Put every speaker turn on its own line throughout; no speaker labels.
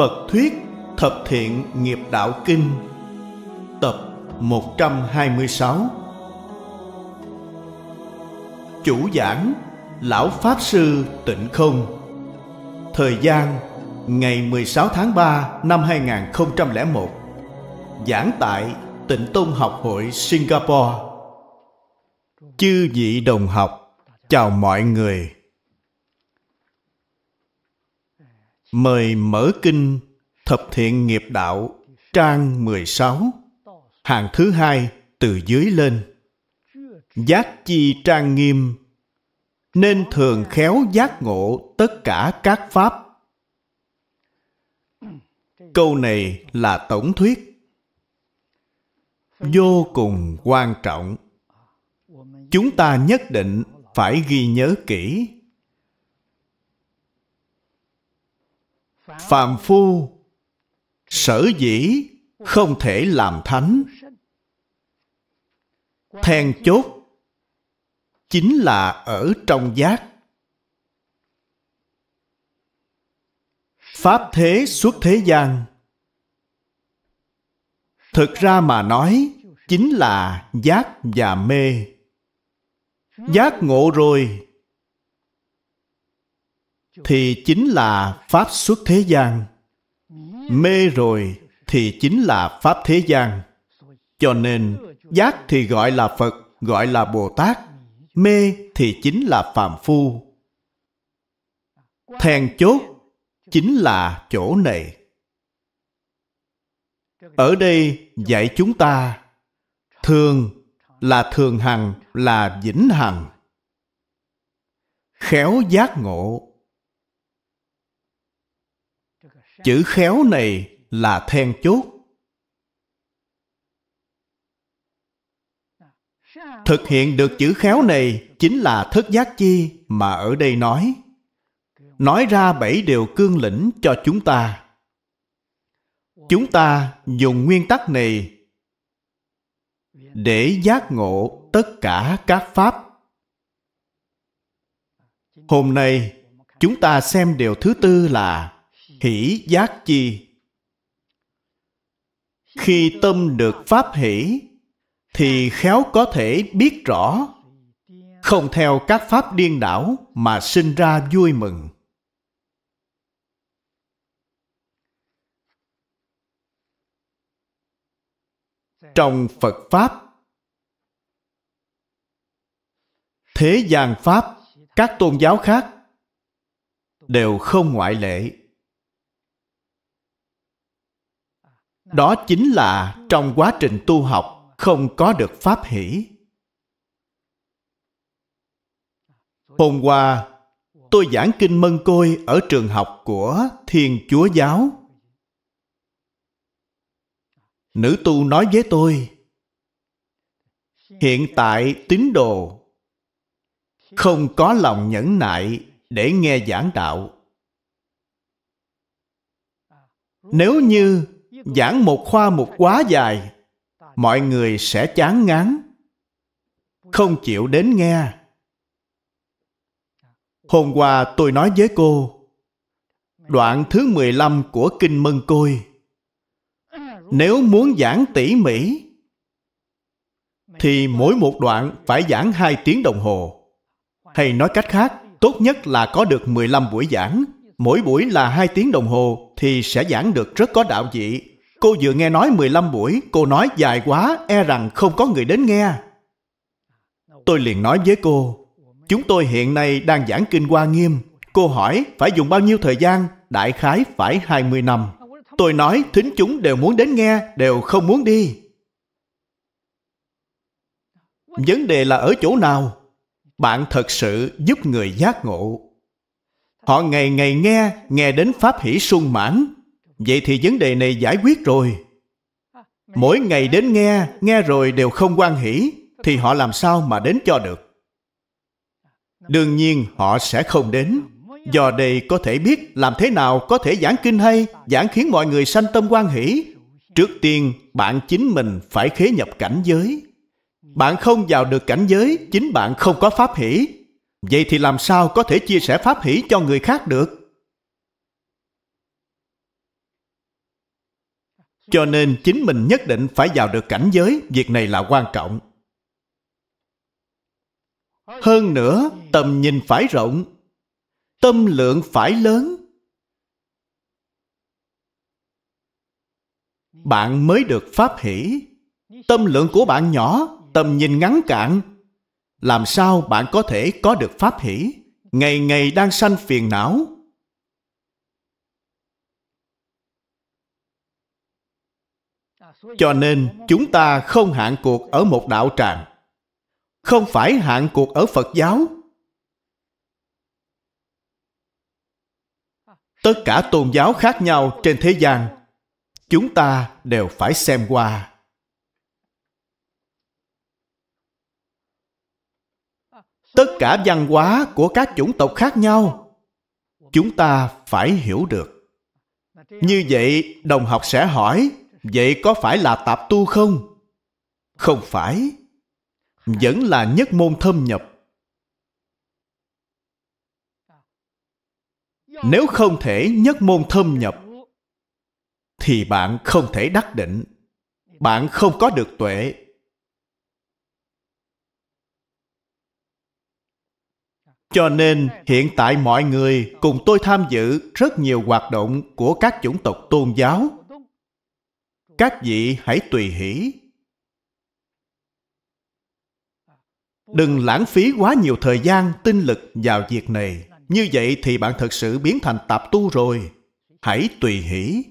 Phật Thuyết Thập Thiện Nghiệp Đạo Kinh Tập 126 Chủ giảng Lão Pháp Sư Tịnh Không Thời gian ngày 16 tháng 3 năm 2001 Giảng tại Tịnh tông Học hội Singapore Chư vị đồng học, chào mọi người Mời mở kinh Thập thiện nghiệp đạo Trang 16 Hàng thứ hai từ dưới lên Giác chi trang nghiêm Nên thường khéo giác ngộ tất cả các pháp Câu này là tổng thuyết Vô cùng quan trọng Chúng ta nhất định phải ghi nhớ kỹ phàm phu sở dĩ không thể làm thánh then chốt chính là ở trong giác pháp thế xuất thế gian thực ra mà nói chính là giác và mê giác ngộ rồi thì chính là pháp xuất thế gian mê rồi thì chính là pháp thế gian cho nên giác thì gọi là phật gọi là bồ tát mê thì chính là phàm phu then chốt chính là chỗ này ở đây dạy chúng ta thường là thường hằng là vĩnh hằng khéo giác ngộ chữ khéo này là then chốt thực hiện được chữ khéo này chính là thất giác chi mà ở đây nói nói ra bảy điều cương lĩnh cho chúng ta chúng ta dùng nguyên tắc này để giác ngộ tất cả các pháp hôm nay chúng ta xem điều thứ tư là hỷ giác chi khi tâm được pháp hỷ thì khéo có thể biết rõ không theo các pháp điên đảo mà sinh ra vui mừng trong phật pháp thế gian pháp các tôn giáo khác đều không ngoại lệ đó chính là trong quá trình tu học không có được pháp hỷ hôm qua tôi giảng kinh mân côi ở trường học của thiên chúa giáo nữ tu nói với tôi hiện tại tín đồ không có lòng nhẫn nại để nghe giảng đạo nếu như giảng một khoa một quá dài mọi người sẽ chán ngán không chịu đến nghe hôm qua tôi nói với cô đoạn thứ 15 của kinh Mân Côi nếu muốn giảng tỉ mỉ thì mỗi một đoạn phải giảng 2 tiếng đồng hồ. Hay nói cách khác, tốt nhất là có được 15 buổi giảng. Mỗi buổi là 2 tiếng đồng hồ thì sẽ giảng được rất có đạo dị. Cô vừa nghe nói 15 buổi, cô nói dài quá, e rằng không có người đến nghe. Tôi liền nói với cô, chúng tôi hiện nay đang giảng kinh hoa nghiêm. Cô hỏi phải dùng bao nhiêu thời gian, đại khái phải 20 năm. Tôi nói thính chúng đều muốn đến nghe, đều không muốn đi. Vấn đề là ở chỗ nào? Bạn thật sự giúp người giác ngộ. Họ ngày ngày nghe, nghe đến pháp hỷ sung mãn, Vậy thì vấn đề này giải quyết rồi. Mỗi ngày đến nghe, nghe rồi đều không quan hỷ, thì họ làm sao mà đến cho được? Đương nhiên họ sẽ không đến. Do đây có thể biết làm thế nào có thể giảng kinh hay, giảng khiến mọi người sanh tâm quan hỷ. Trước tiên, bạn chính mình phải khế nhập cảnh giới. Bạn không vào được cảnh giới, chính bạn không có pháp hỷ. Vậy thì làm sao có thể chia sẻ pháp hỷ cho người khác được? Cho nên chính mình nhất định phải vào được cảnh giới, việc này là quan trọng. Hơn nữa, tầm nhìn phải rộng, tâm lượng phải lớn. Bạn mới được pháp hỷ. Tâm lượng của bạn nhỏ, tầm nhìn ngắn cạn. Làm sao bạn có thể có được pháp hỷ? Ngày ngày đang sanh phiền não, cho nên chúng ta không hạn cuộc ở một đạo tràng không phải hạn cuộc ở phật giáo tất cả tôn giáo khác nhau trên thế gian chúng ta đều phải xem qua tất cả văn hóa của các chủng tộc khác nhau chúng ta phải hiểu được như vậy đồng học sẽ hỏi Vậy có phải là tạp tu không? Không phải. Vẫn là nhất môn thâm nhập. Nếu không thể nhất môn thâm nhập, thì bạn không thể đắc định. Bạn không có được tuệ. Cho nên hiện tại mọi người cùng tôi tham dự rất nhiều hoạt động của các chủng tộc tôn giáo các vị hãy tùy hỷ đừng lãng phí quá nhiều thời gian tinh lực vào việc này như vậy thì bạn thật sự biến thành tạp tu rồi hãy tùy hỷ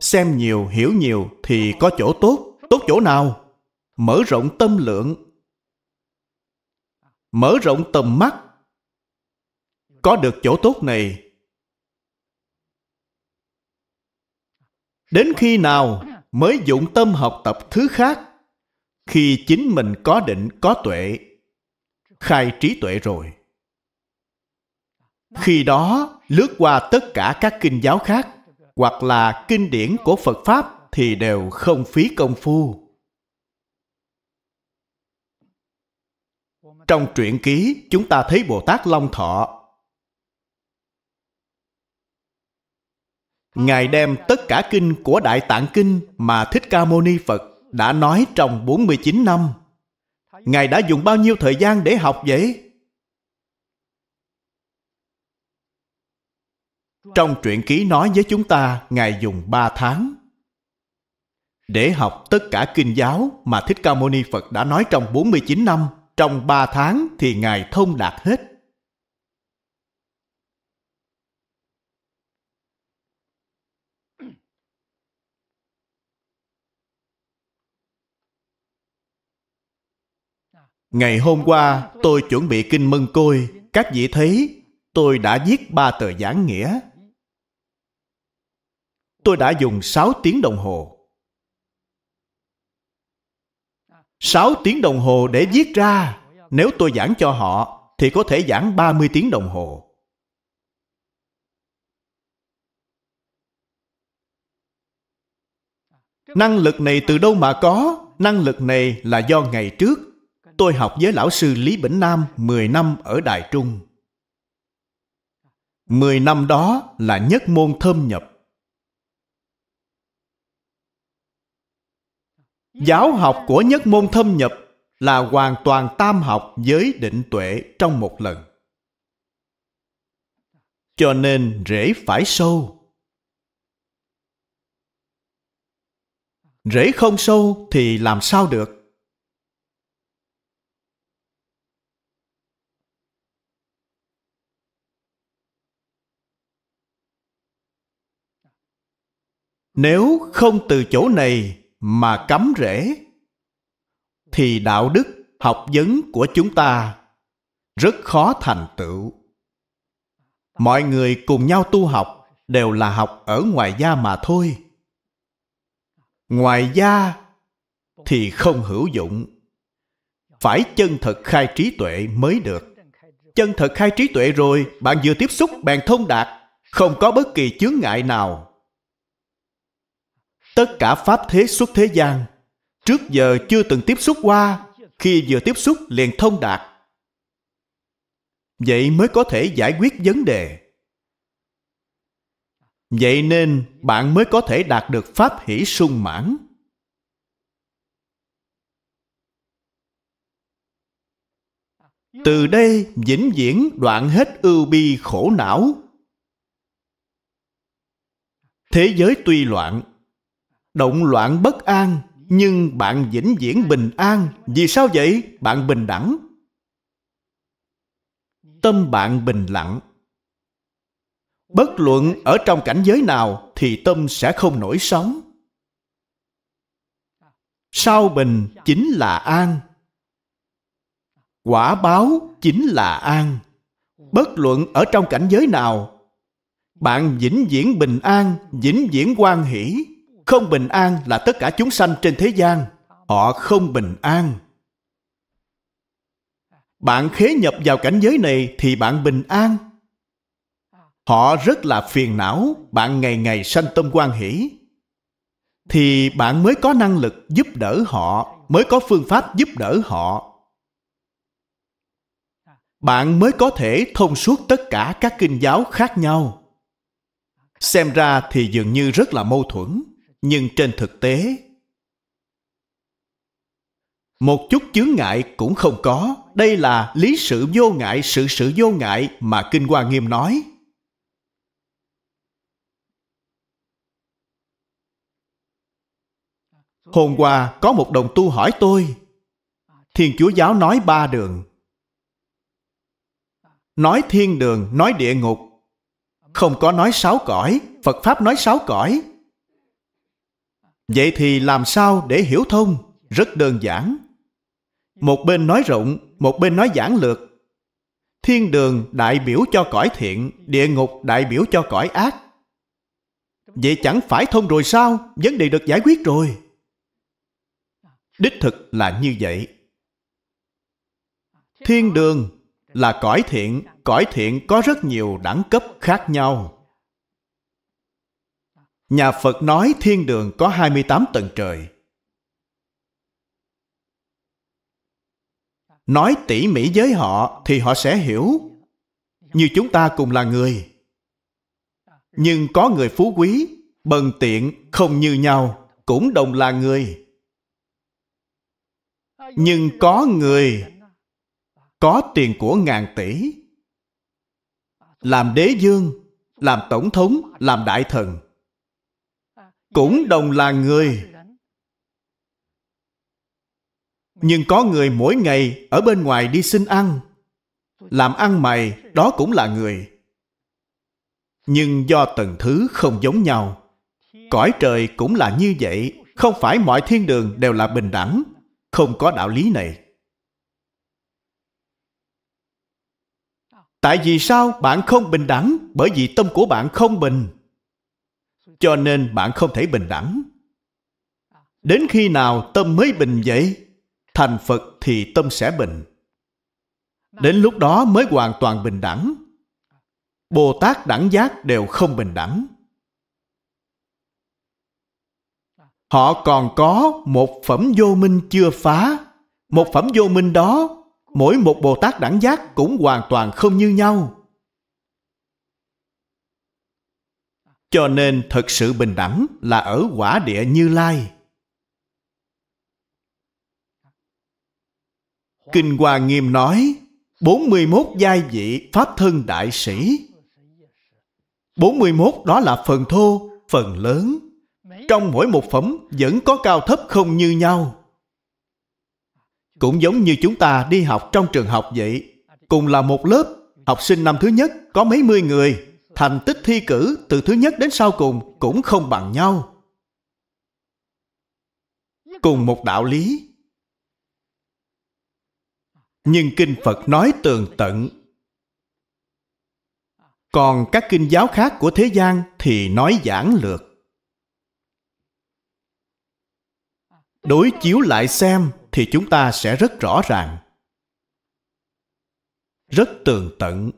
xem nhiều hiểu nhiều thì có chỗ tốt tốt chỗ nào mở rộng tâm lượng mở rộng tầm mắt có được chỗ tốt này Đến khi nào mới dụng tâm học tập thứ khác? Khi chính mình có định, có tuệ, khai trí tuệ rồi. Khi đó, lướt qua tất cả các kinh giáo khác hoặc là kinh điển của Phật Pháp thì đều không phí công phu. Trong truyện ký, chúng ta thấy Bồ Tát Long Thọ Ngài đem tất cả kinh của Đại Tạng Kinh mà Thích Ca Mâu Ni Phật đã nói trong 49 năm. Ngài đã dùng bao nhiêu thời gian để học vậy? Trong truyện ký nói với chúng ta, Ngài dùng 3 tháng để học tất cả kinh giáo mà Thích Ca Mâu Ni Phật đã nói trong 49 năm. Trong 3 tháng thì Ngài thông đạt hết. Ngày hôm qua tôi chuẩn bị kinh mân côi, các vị thấy tôi đã viết ba tờ giảng nghĩa. Tôi đã dùng 6 tiếng đồng hồ. 6 tiếng đồng hồ để viết ra. Nếu tôi giảng cho họ thì có thể giảng 30 tiếng đồng hồ. Năng lực này từ đâu mà có? Năng lực này là do ngày trước tôi học với lão sư Lý Bỉnh Nam 10 năm ở Đài Trung. 10 năm đó là nhất môn thâm nhập. Giáo học của nhất môn thâm nhập là hoàn toàn tam học với định tuệ trong một lần. Cho nên rễ phải sâu. Rễ không sâu thì làm sao được? Nếu không từ chỗ này mà cắm rễ, thì đạo đức học vấn của chúng ta rất khó thành tựu. Mọi người cùng nhau tu học đều là học ở ngoài da mà thôi. Ngoài da thì không hữu dụng. Phải chân thật khai trí tuệ mới được. Chân thật khai trí tuệ rồi, bạn vừa tiếp xúc bạn thông đạt, không có bất kỳ chướng ngại nào tất cả pháp thế xuất thế gian trước giờ chưa từng tiếp xúc qua khi vừa tiếp xúc liền thông đạt vậy mới có thể giải quyết vấn đề vậy nên bạn mới có thể đạt được pháp hỷ sung mãn từ đây vĩnh viễn đoạn hết ưu bi khổ não thế giới tuy loạn Động loạn bất an, nhưng bạn vĩnh viễn bình an. Vì sao vậy? Bạn bình đẳng. Tâm bạn bình lặng. Bất luận ở trong cảnh giới nào thì tâm sẽ không nổi sóng. Sao bình chính là an. Quả báo chính là an. Bất luận ở trong cảnh giới nào, bạn vĩnh viễn bình an, vĩnh viễn quan hỷ, không bình an là tất cả chúng sanh trên thế gian. Họ không bình an. Bạn khế nhập vào cảnh giới này thì bạn bình an. Họ rất là phiền não, bạn ngày ngày sanh tâm quan hỷ. Thì bạn mới có năng lực giúp đỡ họ, mới có phương pháp giúp đỡ họ, bạn mới có thể thông suốt tất cả các kinh giáo khác nhau xem ra thì dường như rất là mâu thuẫn nhưng trên thực tế một chút chướng ngại cũng không có đây là lý sự vô ngại sự sự vô ngại mà kinh hoa nghiêm nói hôm qua có một đồng tu hỏi tôi thiên chúa giáo nói ba đường nói thiên đường nói địa ngục không có nói sáu cõi phật pháp nói sáu cõi Vậy thì làm sao để hiểu thông? Rất đơn giản. Một bên nói rộng, một bên nói giản lược. Thiên đường đại biểu cho cõi thiện, địa ngục đại biểu cho cõi ác. Vậy chẳng phải thông rồi sao? Vấn đề được giải quyết rồi. Đích thực là như vậy. Thiên đường là cõi thiện, cõi thiện có rất nhiều đẳng cấp khác nhau. Nhà Phật nói thiên đường có 28 tầng trời. Nói tỉ mỉ với họ thì họ sẽ hiểu. Như chúng ta cùng là người. Nhưng có người phú quý, bần tiện, không như nhau, cũng đồng là người. Nhưng có người có tiền của ngàn tỷ làm đế dương, làm tổng thống, làm đại thần cũng đồng là người nhưng có người mỗi ngày ở bên ngoài đi xin ăn làm ăn mày đó cũng là người nhưng do từng thứ không giống nhau cõi trời cũng là như vậy không phải mọi thiên đường đều là bình đẳng không có đạo lý này tại vì sao bạn không bình đẳng bởi vì tâm của bạn không bình cho nên bạn không thể bình đẳng. Đến khi nào tâm mới bình vậy? Thành Phật thì tâm sẽ bình. Đến lúc đó mới hoàn toàn bình đẳng. Bồ Tát đẳng giác đều không bình đẳng. Họ còn có một phẩm vô minh chưa phá. Một phẩm vô minh đó, mỗi một Bồ Tát đẳng giác cũng hoàn toàn không như nhau. Cho nên thật sự bình đẳng là ở quả địa Như Lai. Kinh Hoa Nghiêm nói 41 giai vị Pháp Thân Đại Sĩ 41 đó là phần thô, phần lớn Trong mỗi một phẩm vẫn có cao thấp không như nhau Cũng giống như chúng ta đi học trong trường học vậy Cùng là một lớp Học sinh năm thứ nhất có mấy mươi người thành tích thi cử từ thứ nhất đến sau cùng cũng không bằng nhau. Cùng một đạo lý. Nhưng Kinh Phật nói tường tận. Còn các kinh giáo khác của thế gian thì nói giản lược. Đối chiếu lại xem thì chúng ta sẽ rất rõ ràng. Rất tường tận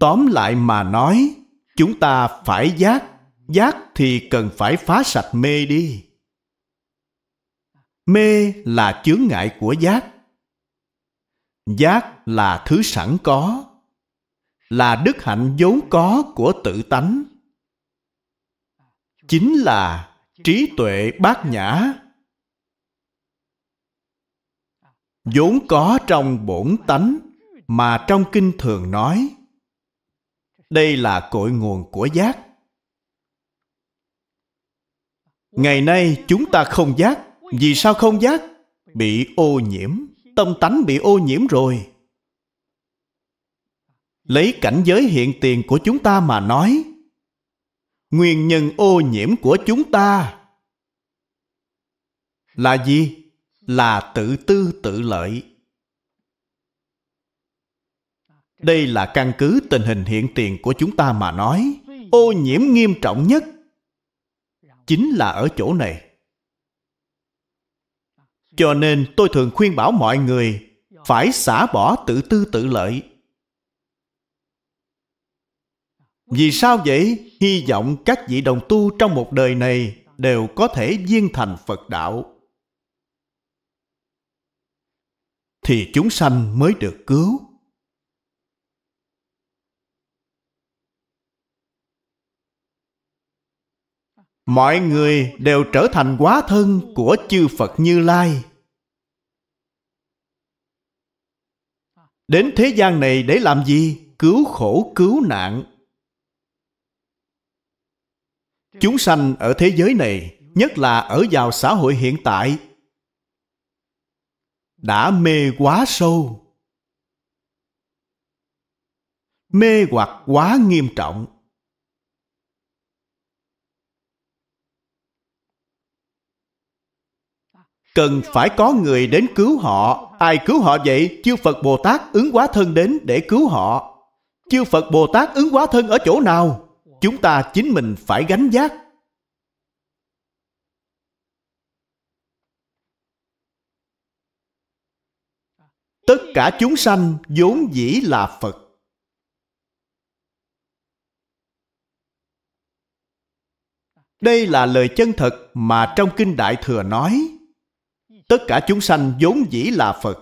tóm lại mà nói chúng ta phải giác giác thì cần phải phá sạch mê đi mê là chướng ngại của giác giác là thứ sẵn có là đức hạnh vốn có của tự tánh chính là trí tuệ bát nhã vốn có trong bổn tánh mà trong kinh thường nói đây là cội nguồn của giác. Ngày nay chúng ta không giác. Vì sao không giác? Bị ô nhiễm. Tâm tánh bị ô nhiễm rồi. Lấy cảnh giới hiện tiền của chúng ta mà nói. Nguyên nhân ô nhiễm của chúng ta là gì? Là tự tư tự lợi đây là căn cứ tình hình hiện tiền của chúng ta mà nói ô nhiễm nghiêm trọng nhất chính là ở chỗ này cho nên tôi thường khuyên bảo mọi người phải xả bỏ tự tư tự lợi vì sao vậy hy vọng các vị đồng tu trong một đời này đều có thể viên thành phật đạo thì chúng sanh mới được cứu mọi người đều trở thành quá thân của chư Phật Như Lai. Đến thế gian này để làm gì? Cứu khổ cứu nạn. Chúng sanh ở thế giới này, nhất là ở vào xã hội hiện tại, đã mê quá sâu. Mê hoặc quá nghiêm trọng. cần phải có người đến cứu họ. Ai cứu họ vậy? Chư Phật Bồ Tát ứng quá thân đến để cứu họ. Chư Phật Bồ Tát ứng quá thân ở chỗ nào? Chúng ta chính mình phải gánh giác. Tất cả chúng sanh vốn dĩ là Phật. Đây là lời chân thật mà trong Kinh Đại Thừa nói. Tất cả chúng sanh vốn dĩ là Phật.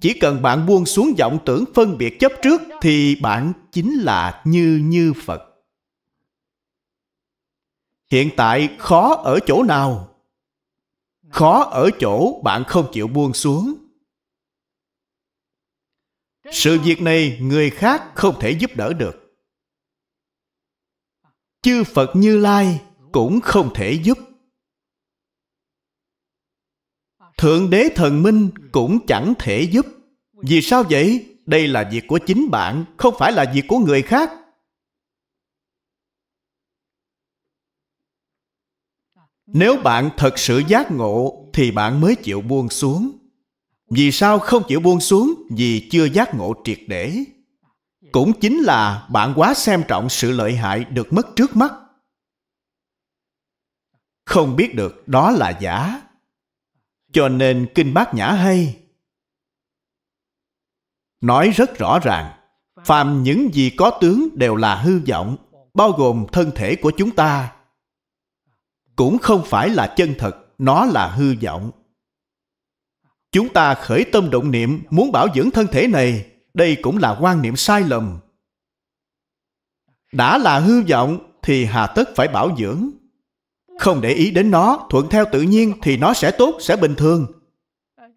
Chỉ cần bạn buông xuống vọng tưởng phân biệt chấp trước thì bạn chính là như như Phật. Hiện tại khó ở chỗ nào? Khó ở chỗ bạn không chịu buông xuống. Sự việc này người khác không thể giúp đỡ được. Chư Phật Như Lai cũng không thể giúp. Thượng đế thần minh cũng chẳng thể giúp. Vì sao vậy? Đây là việc của chính bạn, không phải là việc của người khác. Nếu bạn thật sự giác ngộ thì bạn mới chịu buông xuống. Vì sao không chịu buông xuống? Vì chưa giác ngộ triệt để. Cũng chính là bạn quá xem trọng sự lợi hại được mất trước mắt. Không biết được đó là giả cho nên kinh bát nhã hay nói rất rõ ràng phàm những gì có tướng đều là hư vọng bao gồm thân thể của chúng ta cũng không phải là chân thật nó là hư vọng chúng ta khởi tâm động niệm muốn bảo dưỡng thân thể này đây cũng là quan niệm sai lầm đã là hư vọng thì hà tất phải bảo dưỡng không để ý đến nó, thuận theo tự nhiên thì nó sẽ tốt, sẽ bình thường.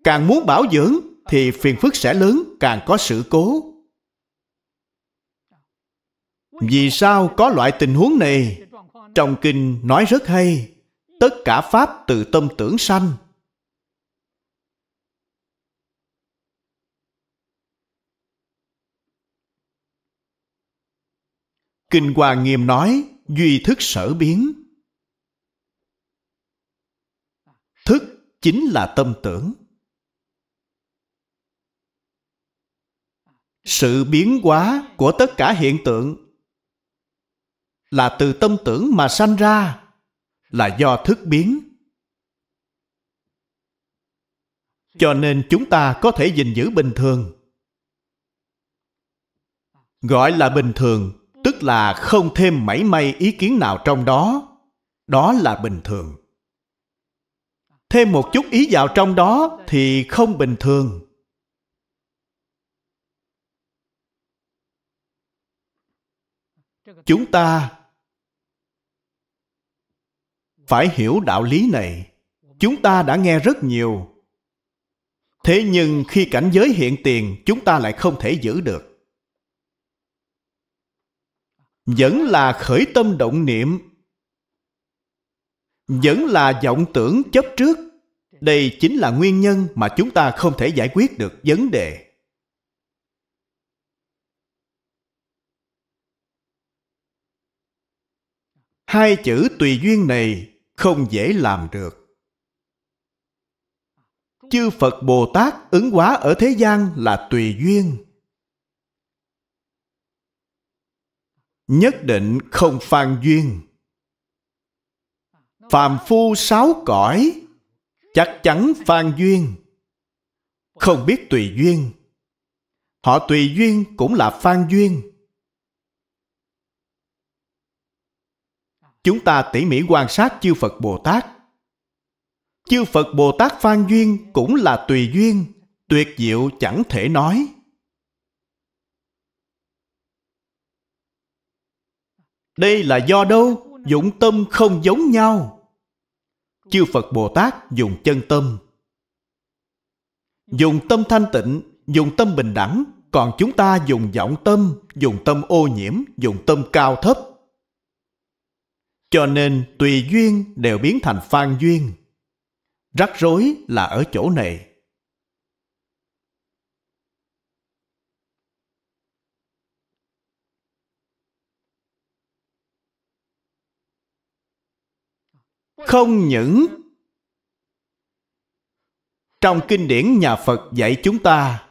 Càng muốn bảo dưỡng thì phiền phức sẽ lớn, càng có sự cố. Vì sao có loại tình huống này? Trong kinh nói rất hay, tất cả pháp từ tâm tưởng sanh. Kinh Hoa Nghiêm nói, duy thức sở biến. chính là tâm tưởng sự biến hóa của tất cả hiện tượng là từ tâm tưởng mà sanh ra là do thức biến cho nên chúng ta có thể gìn giữ bình thường gọi là bình thường tức là không thêm mảy may ý kiến nào trong đó đó là bình thường thêm một chút ý vào trong đó thì không bình thường chúng ta phải hiểu đạo lý này chúng ta đã nghe rất nhiều thế nhưng khi cảnh giới hiện tiền chúng ta lại không thể giữ được vẫn là khởi tâm động niệm vẫn là vọng tưởng chấp trước đây chính là nguyên nhân mà chúng ta không thể giải quyết được vấn đề hai chữ tùy duyên này không dễ làm được chư phật bồ tát ứng hóa ở thế gian là tùy duyên nhất định không phan duyên phàm phu sáu cõi chắc chắn phan duyên không biết tùy duyên họ tùy duyên cũng là phan duyên chúng ta tỉ mỉ quan sát chư phật bồ tát chư phật bồ tát phan duyên cũng là tùy duyên tuyệt diệu chẳng thể nói đây là do đâu dụng tâm không giống nhau chư Phật Bồ Tát dùng chân tâm. Dùng tâm thanh tịnh, dùng tâm bình đẳng, còn chúng ta dùng vọng tâm, dùng tâm ô nhiễm, dùng tâm cao thấp. Cho nên tùy duyên đều biến thành phan duyên. Rắc rối là ở chỗ này. không những trong kinh điển nhà phật dạy chúng ta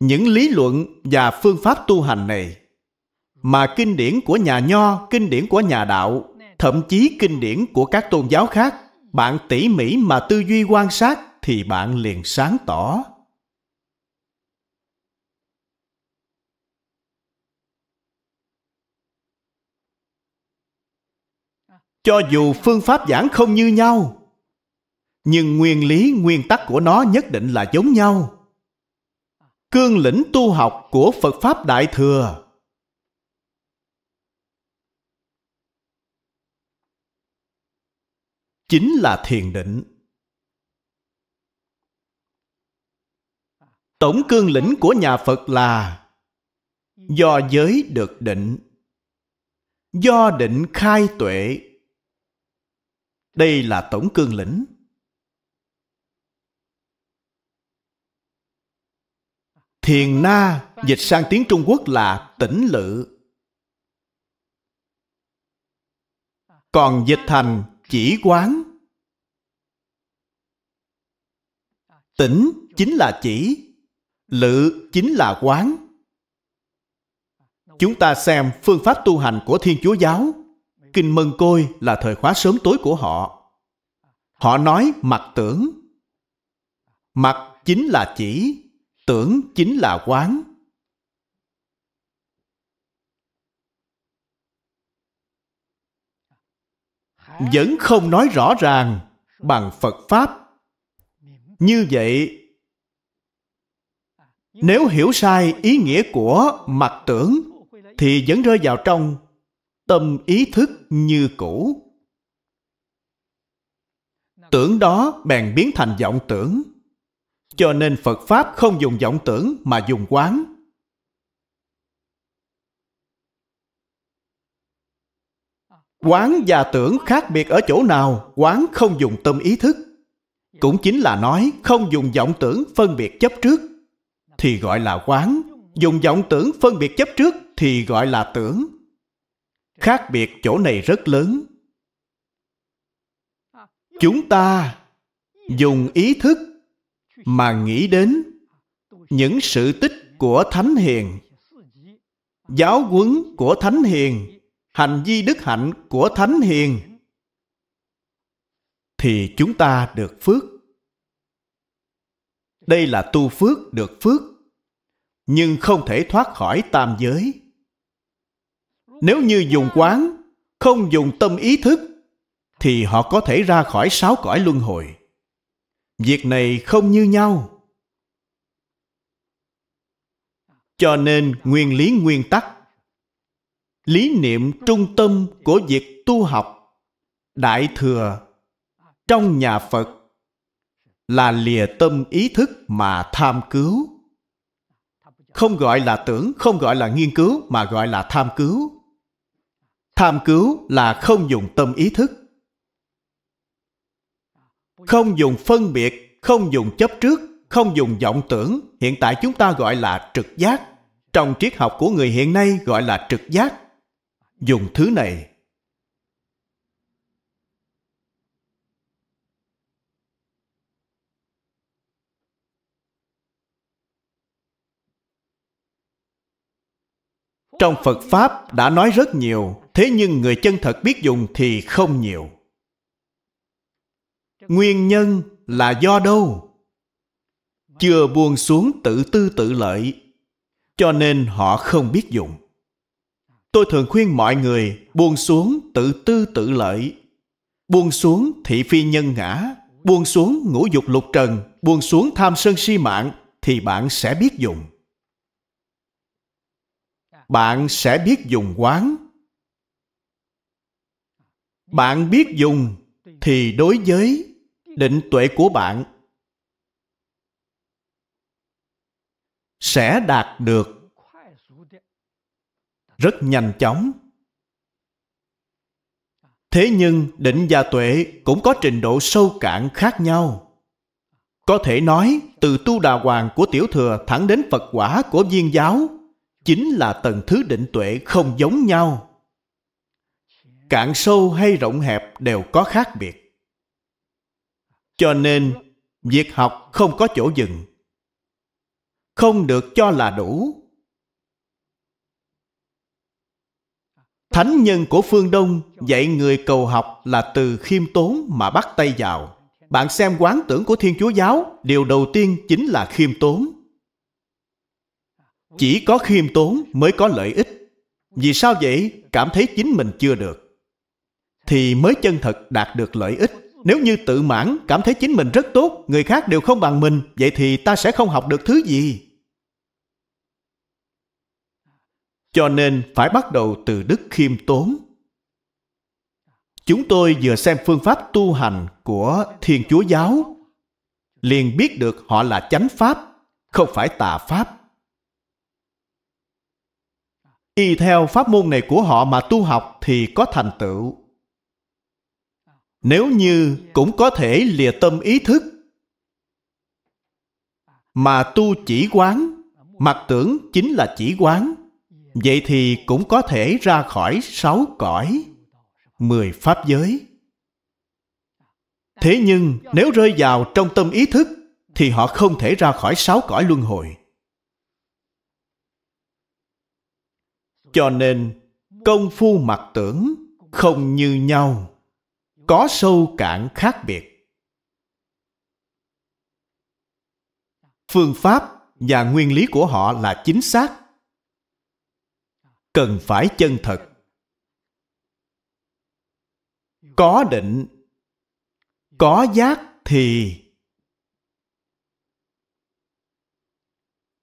những lý luận và phương pháp tu hành này mà kinh điển của nhà nho kinh điển của nhà đạo thậm chí kinh điển của các tôn giáo khác bạn tỉ mỉ mà tư duy quan sát thì bạn liền sáng tỏ Cho dù phương pháp giảng không như nhau, nhưng nguyên lý, nguyên tắc của nó nhất định là giống nhau. Cương lĩnh tu học của Phật Pháp Đại Thừa chính là thiền định. Tổng cương lĩnh của nhà Phật là do giới được định, do định khai tuệ đây là tổng cương lĩnh. Thiền Na dịch sang tiếng Trung Quốc là tỉnh lự. Còn dịch thành chỉ quán. Tỉnh chính là chỉ, lự chính là quán. Chúng ta xem phương pháp tu hành của Thiên Chúa Giáo Kinh Mân Côi là thời khóa sớm tối của họ. Họ nói mặt tưởng. Mặt chính là chỉ, tưởng chính là quán. Vẫn không nói rõ ràng bằng Phật Pháp. Như vậy, nếu hiểu sai ý nghĩa của mặt tưởng thì vẫn rơi vào trong tâm ý thức như cũ tưởng đó bèn biến thành vọng tưởng cho nên phật pháp không dùng vọng tưởng mà dùng quán quán và tưởng khác biệt ở chỗ nào quán không dùng tâm ý thức cũng chính là nói không dùng vọng tưởng phân biệt chấp trước thì gọi là quán dùng vọng tưởng phân biệt chấp trước thì gọi là tưởng khác biệt chỗ này rất lớn chúng ta dùng ý thức mà nghĩ đến những sự tích của thánh hiền giáo huấn của thánh hiền hành vi đức hạnh của thánh hiền thì chúng ta được phước đây là tu phước được phước nhưng không thể thoát khỏi tam giới nếu như dùng quán, không dùng tâm ý thức, thì họ có thể ra khỏi sáu cõi luân hồi. Việc này không như nhau. Cho nên nguyên lý nguyên tắc, lý niệm trung tâm của việc tu học, đại thừa, trong nhà Phật là lìa tâm ý thức mà tham cứu. Không gọi là tưởng, không gọi là nghiên cứu mà gọi là tham cứu. Tham cứu là không dùng tâm ý thức. Không dùng phân biệt, không dùng chấp trước, không dùng vọng tưởng. Hiện tại chúng ta gọi là trực giác. Trong triết học của người hiện nay gọi là trực giác. Dùng thứ này trong phật pháp đã nói rất nhiều thế nhưng người chân thật biết dùng thì không nhiều. Nguyên nhân là do đâu? Chưa buông xuống tự tư tự lợi, cho nên họ không biết dùng. Tôi thường khuyên mọi người buông xuống tự tư tự lợi, buông xuống thị phi nhân ngã, buông xuống ngũ dục lục trần, buông xuống tham sân si mạng thì bạn sẽ biết dùng. Bạn sẽ biết dùng quán, bạn biết dùng thì đối với định tuệ của bạn sẽ đạt được rất nhanh chóng thế nhưng định và tuệ cũng có trình độ sâu cạn khác nhau có thể nói từ tu đà hoàng của tiểu thừa thẳng đến phật quả của viên giáo chính là tầng thứ định tuệ không giống nhau cạn sâu hay rộng hẹp đều có khác biệt cho nên việc học không có chỗ dừng không được cho là đủ thánh nhân của phương đông dạy người cầu học là từ khiêm tốn mà bắt tay vào bạn xem quán tưởng của thiên chúa giáo điều đầu tiên chính là khiêm tốn chỉ có khiêm tốn mới có lợi ích vì sao vậy cảm thấy chính mình chưa được thì mới chân thật đạt được lợi ích. Nếu như tự mãn, cảm thấy chính mình rất tốt, người khác đều không bằng mình, vậy thì ta sẽ không học được thứ gì. Cho nên phải bắt đầu từ đức khiêm tốn. Chúng tôi vừa xem phương pháp tu hành của Thiên Chúa Giáo, liền biết được họ là chánh pháp, không phải tà pháp. Y theo pháp môn này của họ mà tu học thì có thành tựu nếu như cũng có thể lìa tâm ý thức mà tu chỉ quán mặc tưởng chính là chỉ quán vậy thì cũng có thể ra khỏi sáu cõi mười pháp giới thế nhưng nếu rơi vào trong tâm ý thức thì họ không thể ra khỏi sáu cõi luân hồi cho nên công phu mặc tưởng không như nhau có sâu cạn khác biệt phương pháp và nguyên lý của họ là chính xác cần phải chân thật có định có giác thì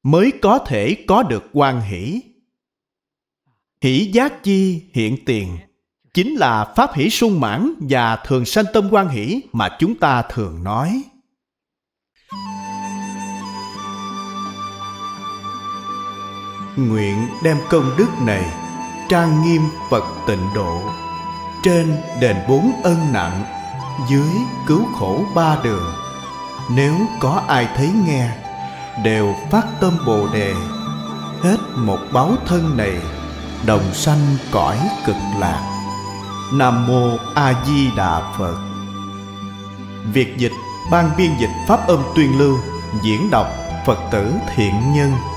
mới có thể có được quan hỷ hỷ giác chi hiện tiền chính là pháp hỷ sung mãn và thường sanh tâm quan hỷ mà chúng ta thường nói. Nguyện đem công đức này trang nghiêm Phật tịnh độ trên đền bốn ân nặng dưới cứu khổ ba đường nếu có ai thấy nghe đều phát tâm bồ đề hết một báo thân này đồng sanh cõi cực lạc Nam Mô A Di Đà Phật Việt dịch Ban biên dịch Pháp âm tuyên lưu Diễn đọc Phật tử thiện nhân